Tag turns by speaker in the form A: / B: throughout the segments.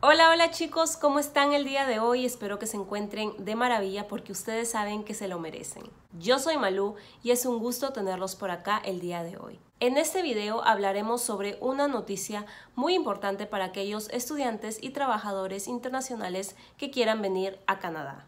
A: Hola, hola chicos, ¿cómo están el día de hoy? Espero que se encuentren de maravilla porque ustedes saben que se lo merecen. Yo soy Malú y es un gusto tenerlos por acá el día de hoy. En este video hablaremos sobre una noticia muy importante para aquellos estudiantes y trabajadores internacionales que quieran venir a Canadá.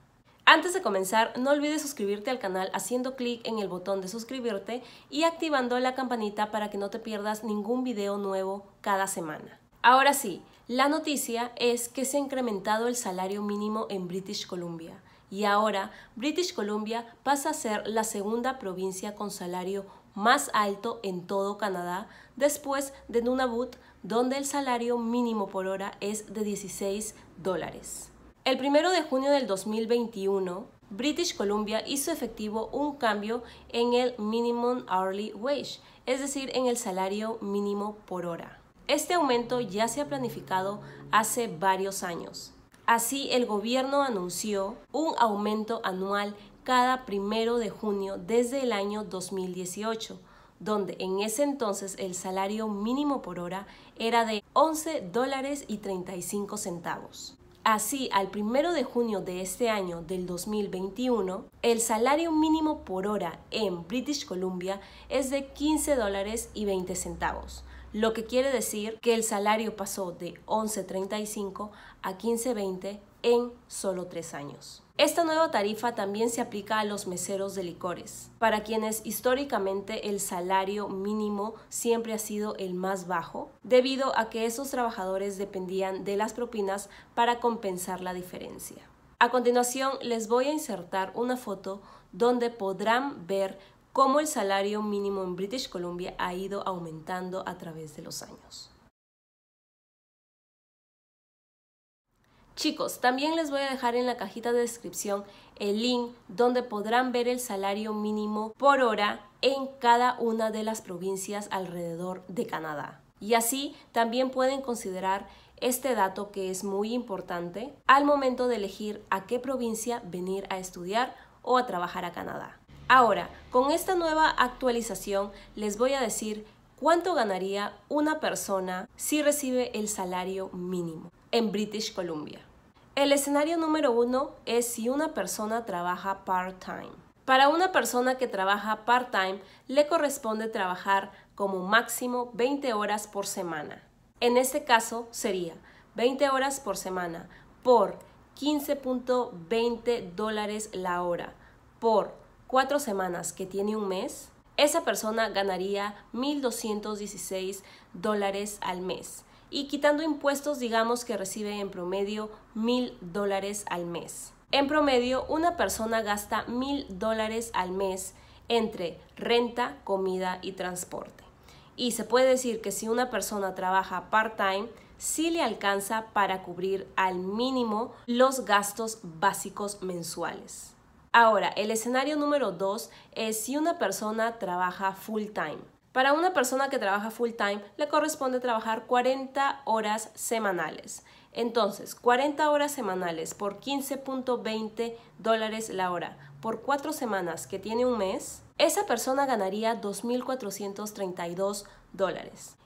A: Antes de comenzar, no olvides suscribirte al canal haciendo clic en el botón de suscribirte y activando la campanita para que no te pierdas ningún video nuevo cada semana. Ahora sí, la noticia es que se ha incrementado el salario mínimo en British Columbia y ahora British Columbia pasa a ser la segunda provincia con salario más alto en todo Canadá después de Nunavut, donde el salario mínimo por hora es de 16 dólares. El 1 de junio del 2021, British Columbia hizo efectivo un cambio en el Minimum Hourly Wage, es decir, en el salario mínimo por hora. Este aumento ya se ha planificado hace varios años. Así, el gobierno anunció un aumento anual cada primero de junio desde el año 2018, donde en ese entonces el salario mínimo por hora era de 11 dólares y 35 centavos. Así, al primero de junio de este año del 2021, el salario mínimo por hora en British Columbia es de 15 dólares y 20 centavos, lo que quiere decir que el salario pasó de 11.35 a 15.20 en solo tres años. Esta nueva tarifa también se aplica a los meseros de licores, para quienes históricamente el salario mínimo siempre ha sido el más bajo, debido a que esos trabajadores dependían de las propinas para compensar la diferencia. A continuación les voy a insertar una foto donde podrán ver cómo el salario mínimo en British Columbia ha ido aumentando a través de los años. Chicos, también les voy a dejar en la cajita de descripción el link donde podrán ver el salario mínimo por hora en cada una de las provincias alrededor de Canadá. Y así también pueden considerar este dato que es muy importante al momento de elegir a qué provincia venir a estudiar o a trabajar a Canadá. Ahora, con esta nueva actualización les voy a decir cuánto ganaría una persona si recibe el salario mínimo en British Columbia. El escenario número uno es si una persona trabaja part-time. Para una persona que trabaja part-time le corresponde trabajar como máximo 20 horas por semana. En este caso sería 20 horas por semana por 15.20 dólares la hora por cuatro semanas, que tiene un mes, esa persona ganaría 1.216 dólares al mes. Y quitando impuestos, digamos que recibe en promedio 1.000 dólares al mes. En promedio, una persona gasta 1.000 dólares al mes entre renta, comida y transporte. Y se puede decir que si una persona trabaja part-time, sí le alcanza para cubrir al mínimo los gastos básicos mensuales. Ahora, el escenario número dos es si una persona trabaja full time. Para una persona que trabaja full time le corresponde trabajar 40 horas semanales. Entonces, 40 horas semanales por 15.20 dólares la hora por 4 semanas que tiene un mes, esa persona ganaría 2.432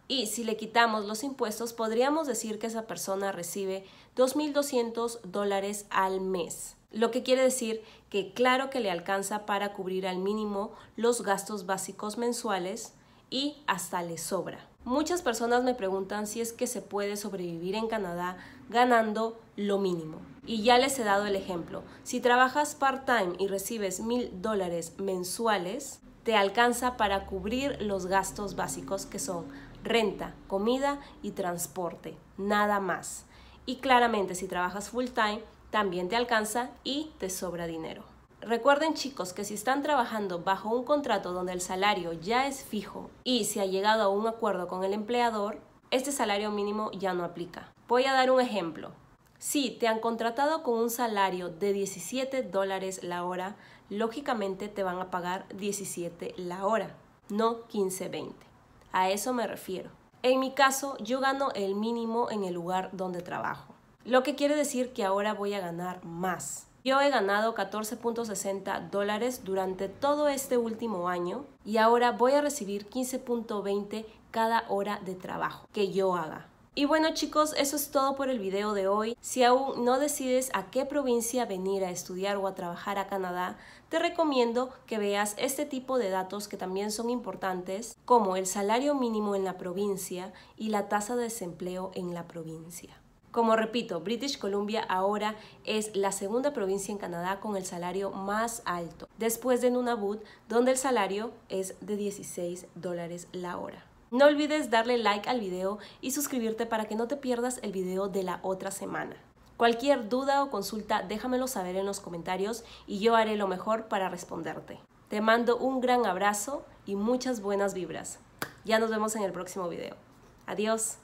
A: y si le quitamos los impuestos, podríamos decir que esa persona recibe 2.200 dólares al mes. Lo que quiere decir que claro que le alcanza para cubrir al mínimo los gastos básicos mensuales y hasta le sobra. Muchas personas me preguntan si es que se puede sobrevivir en Canadá ganando lo mínimo. Y ya les he dado el ejemplo. Si trabajas part-time y recibes $1,000 dólares mensuales, te alcanza para cubrir los gastos básicos que son renta, comida y transporte, nada más. Y claramente si trabajas full time, también te alcanza y te sobra dinero. Recuerden chicos que si están trabajando bajo un contrato donde el salario ya es fijo y se ha llegado a un acuerdo con el empleador, este salario mínimo ya no aplica. Voy a dar un ejemplo. Si te han contratado con un salario de 17 dólares la hora, lógicamente te van a pagar 17 la hora, no 15.20, A eso me refiero. En mi caso, yo gano el mínimo en el lugar donde trabajo, lo que quiere decir que ahora voy a ganar más. Yo he ganado 14.60 dólares durante todo este último año y ahora voy a recibir 15.20 cada hora de trabajo que yo haga. Y bueno chicos, eso es todo por el video de hoy. Si aún no decides a qué provincia venir a estudiar o a trabajar a Canadá, te recomiendo que veas este tipo de datos que también son importantes, como el salario mínimo en la provincia y la tasa de desempleo en la provincia. Como repito, British Columbia ahora es la segunda provincia en Canadá con el salario más alto, después de Nunavut, donde el salario es de 16 dólares la hora. No olvides darle like al video y suscribirte para que no te pierdas el video de la otra semana. Cualquier duda o consulta déjamelo saber en los comentarios y yo haré lo mejor para responderte. Te mando un gran abrazo y muchas buenas vibras. Ya nos vemos en el próximo video. Adiós.